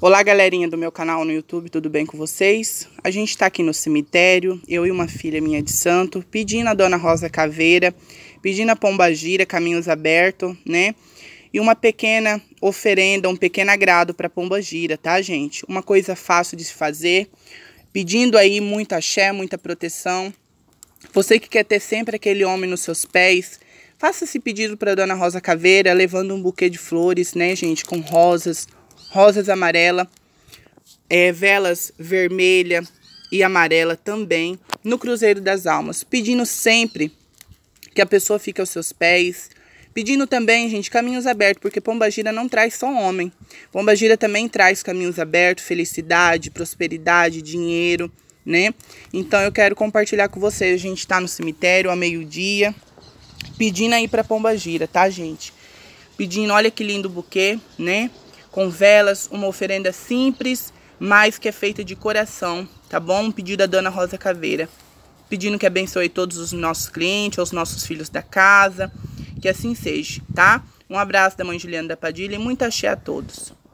Olá, galerinha do meu canal no YouTube, tudo bem com vocês? A gente está aqui no cemitério, eu e uma filha minha de santo, pedindo a Dona Rosa Caveira, pedindo a Pomba Gira, Caminhos Abertos, né? E uma pequena oferenda, um pequeno agrado para Pomba Gira, tá, gente? Uma coisa fácil de se fazer, pedindo aí muito axé, muita proteção. Você que quer ter sempre aquele homem nos seus pés, faça esse pedido para Dona Rosa Caveira, levando um buquê de flores, né, gente, com rosas, rosas amarela, é, velas vermelha e amarela também no Cruzeiro das Almas, pedindo sempre que a pessoa fique aos seus pés, pedindo também, gente, caminhos abertos, porque Pombagira não traz só homem. Pombagira também traz caminhos abertos, felicidade, prosperidade, dinheiro, né? Então eu quero compartilhar com vocês, a gente tá no cemitério ao meio-dia, pedindo aí para Pombagira, tá, gente? Pedindo, olha que lindo buquê, né? com velas, uma oferenda simples, mas que é feita de coração, tá bom? Um pedido da Dona Rosa Caveira, pedindo que abençoe todos os nossos clientes, os nossos filhos da casa, que assim seja, tá? Um abraço da mãe Juliana da Padilha e muita axé a todos.